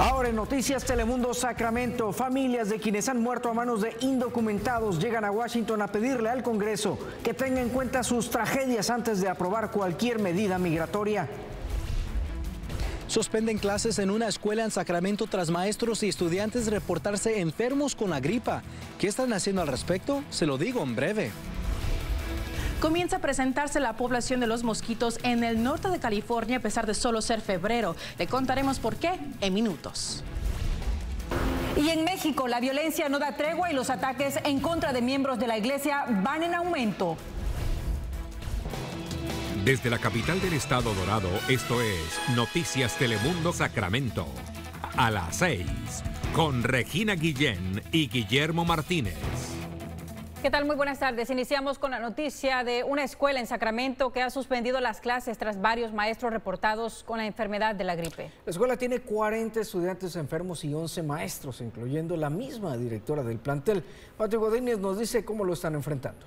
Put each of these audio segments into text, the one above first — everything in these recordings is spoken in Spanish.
Ahora en Noticias Telemundo Sacramento, familias de quienes han muerto a manos de indocumentados llegan a Washington a pedirle al Congreso que tenga en cuenta sus tragedias antes de aprobar cualquier medida migratoria. Suspenden clases en una escuela en Sacramento tras maestros y estudiantes reportarse enfermos con la gripa. ¿Qué están haciendo al respecto? Se lo digo en breve. Comienza a presentarse la población de los mosquitos en el norte de California a pesar de solo ser febrero. Te contaremos por qué en minutos. Y en México la violencia no da tregua y los ataques en contra de miembros de la iglesia van en aumento. Desde la capital del estado dorado, esto es Noticias Telemundo Sacramento. A las 6, con Regina Guillén y Guillermo Martínez. ¿Qué tal? Muy buenas tardes. Iniciamos con la noticia de una escuela en Sacramento que ha suspendido las clases tras varios maestros reportados con la enfermedad de la gripe. La escuela tiene 40 estudiantes enfermos y 11 maestros, incluyendo la misma directora del plantel. Patrick Godínez nos dice cómo lo están enfrentando.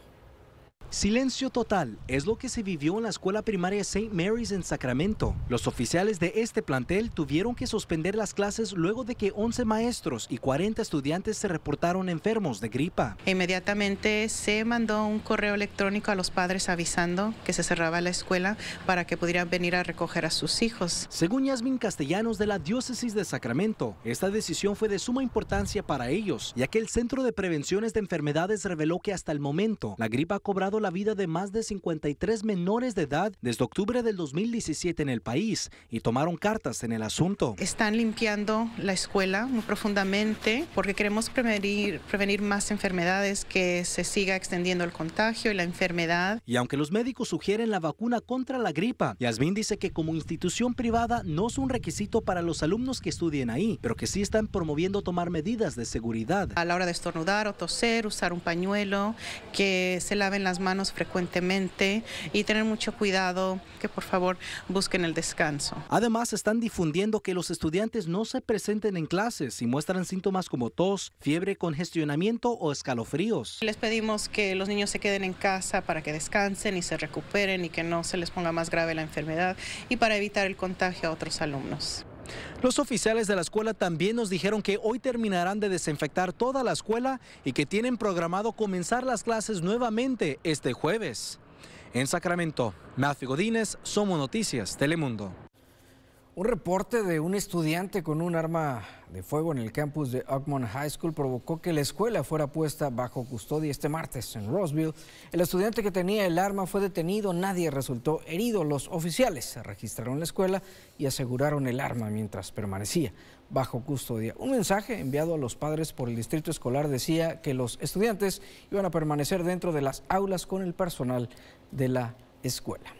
Silencio total es lo que se vivió en la escuela primaria St. Mary's en Sacramento. Los oficiales de este plantel tuvieron que suspender las clases luego de que 11 maestros y 40 estudiantes se reportaron enfermos de gripa. Inmediatamente se mandó un correo electrónico a los padres avisando que se cerraba la escuela para que pudieran venir a recoger a sus hijos. Según Yasmin Castellanos de la Diócesis de Sacramento, esta decisión fue de suma importancia para ellos, ya que el Centro de Prevenciones de Enfermedades reveló que hasta el momento la gripa ha cobrado la vida de más de 53 menores de edad desde octubre del 2017 en el país y tomaron cartas en el asunto. Están limpiando la escuela muy profundamente porque queremos prevenir, prevenir más enfermedades, que se siga extendiendo el contagio y la enfermedad. Y aunque los médicos sugieren la vacuna contra la gripa, Yasmin dice que como institución privada no es un requisito para los alumnos que estudien ahí, pero que sí están promoviendo tomar medidas de seguridad. A la hora de estornudar o toser, usar un pañuelo, que se laven las manos manos frecuentemente y tener mucho cuidado, que por favor busquen el descanso. Además, están difundiendo que los estudiantes no se presenten en clases si muestran síntomas como tos, fiebre, congestionamiento o escalofríos. Les pedimos que los niños se queden en casa para que descansen y se recuperen y que no se les ponga más grave la enfermedad y para evitar el contagio a otros alumnos. Los oficiales de la escuela también nos dijeron que hoy terminarán de desinfectar toda la escuela y que tienen programado comenzar las clases nuevamente este jueves. En Sacramento, Matthew Godínez, Somos Noticias, Telemundo. Un reporte de un estudiante con un arma de fuego en el campus de Oakmont High School provocó que la escuela fuera puesta bajo custodia este martes en Roseville. El estudiante que tenía el arma fue detenido, nadie resultó herido. Los oficiales registraron la escuela y aseguraron el arma mientras permanecía bajo custodia. Un mensaje enviado a los padres por el distrito escolar decía que los estudiantes iban a permanecer dentro de las aulas con el personal de la escuela.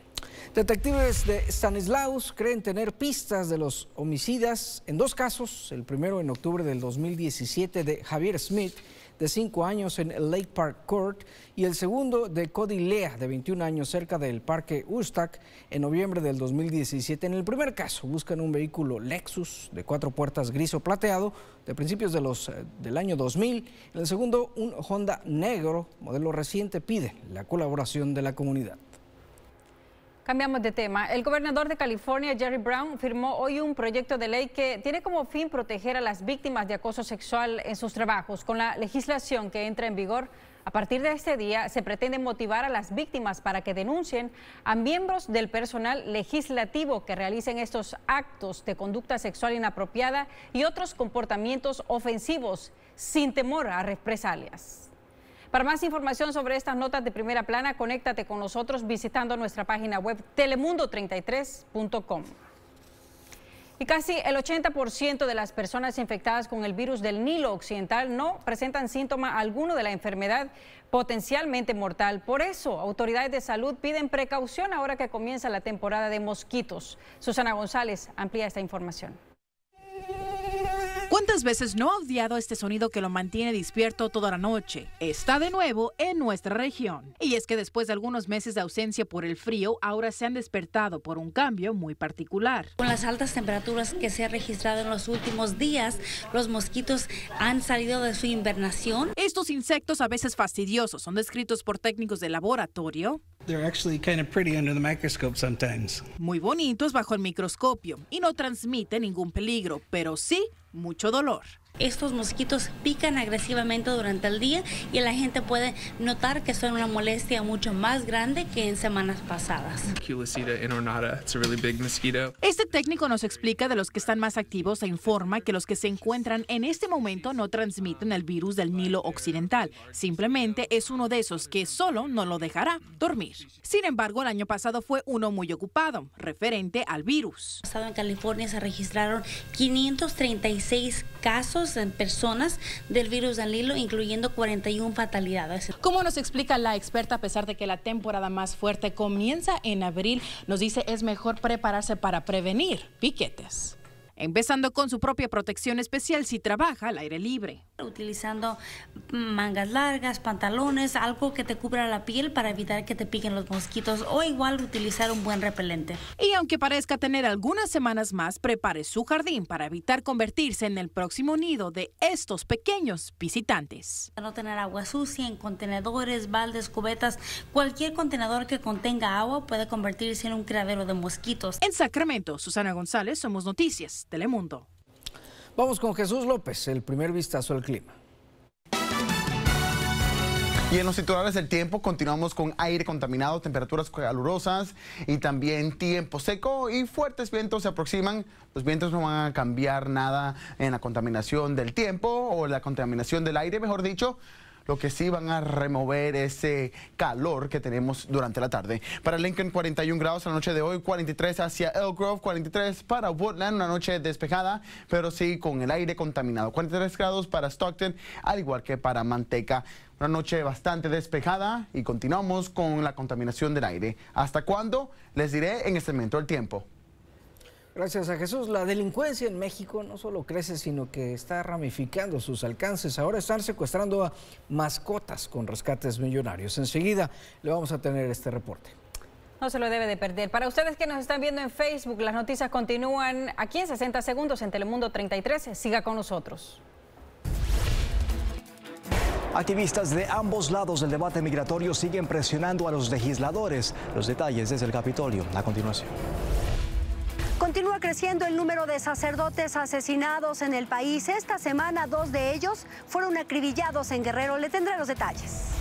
Detectives de Stanislaus creen tener pistas de los homicidas en dos casos, el primero en octubre del 2017 de Javier Smith, de 5 años en Lake Park Court, y el segundo de Cody Lea, de 21 años cerca del Parque Ustak, en noviembre del 2017. En el primer caso, buscan un vehículo Lexus de cuatro puertas gris o plateado de principios de los, eh, del año 2000. En el segundo, un Honda negro, modelo reciente, pide la colaboración de la comunidad. Cambiamos de tema. El gobernador de California, Jerry Brown, firmó hoy un proyecto de ley que tiene como fin proteger a las víctimas de acoso sexual en sus trabajos. Con la legislación que entra en vigor a partir de este día, se pretende motivar a las víctimas para que denuncien a miembros del personal legislativo que realicen estos actos de conducta sexual inapropiada y otros comportamientos ofensivos sin temor a represalias. Para más información sobre estas notas de primera plana, conéctate con nosotros visitando nuestra página web telemundo33.com. Y casi el 80% de las personas infectadas con el virus del Nilo Occidental no presentan síntoma alguno de la enfermedad potencialmente mortal. Por eso, autoridades de salud piden precaución ahora que comienza la temporada de mosquitos. Susana González amplía esta información. ¿Cuántas veces no ha odiado este sonido que lo mantiene despierto toda la noche? Está de nuevo en nuestra región. Y es que después de algunos meses de ausencia por el frío, ahora se han despertado por un cambio muy particular. Con las altas temperaturas que se ha registrado en los últimos días, los mosquitos han salido de su invernación. Estos insectos a veces fastidiosos son descritos por técnicos de laboratorio Muy bonitos bajo el microscopio y no transmiten ningún peligro, pero sí mucho dolor estos mosquitos pican agresivamente durante el día y la gente puede notar que son una molestia mucho más grande que en semanas pasadas. Este técnico nos explica de los que están más activos e informa que los que se encuentran en este momento no transmiten el virus del Nilo Occidental. Simplemente es uno de esos que solo no lo dejará dormir. Sin embargo, el año pasado fue uno muy ocupado, referente al virus. En California se registraron 536 casos en personas del virus del Nilo, incluyendo 41 fatalidades. Como nos explica la experta, a pesar de que la temporada más fuerte comienza en abril, nos dice es mejor prepararse para prevenir piquetes empezando con su propia protección especial si trabaja al aire libre. Utilizando mangas largas, pantalones, algo que te cubra la piel para evitar que te piquen los mosquitos o igual utilizar un buen repelente. Y aunque parezca tener algunas semanas más, prepare su jardín para evitar convertirse en el próximo nido de estos pequeños visitantes. No tener agua sucia en contenedores, baldes, cubetas, cualquier contenedor que contenga agua puede convertirse en un criadero de mosquitos. En Sacramento, Susana González, Somos Noticias. Telemundo. Vamos con Jesús López, el primer vistazo al clima. Y en los titulares del tiempo continuamos con aire contaminado, temperaturas calurosas y también tiempo seco y fuertes vientos se aproximan. Los vientos no van a cambiar nada en la contaminación del tiempo o la contaminación del aire, mejor dicho lo que sí van a remover ese calor que tenemos durante la tarde. Para Lincoln, 41 grados la noche de hoy, 43 hacia Elk Grove, 43 para Woodland, una noche despejada, pero sí con el aire contaminado. 43 grados para Stockton, al igual que para Manteca. Una noche bastante despejada y continuamos con la contaminación del aire. ¿Hasta cuándo? Les diré en este momento el tiempo. Gracias a Jesús. La delincuencia en México no solo crece, sino que está ramificando sus alcances. Ahora están secuestrando a mascotas con rescates millonarios. Enseguida le vamos a tener este reporte. No se lo debe de perder. Para ustedes que nos están viendo en Facebook, las noticias continúan aquí en 60 segundos en Telemundo 33. Siga con nosotros. Activistas de ambos lados del debate migratorio siguen presionando a los legisladores. Los detalles desde el Capitolio. A continuación. Continúa creciendo el número de sacerdotes asesinados en el país. Esta semana dos de ellos fueron acribillados en Guerrero. Le tendré los detalles.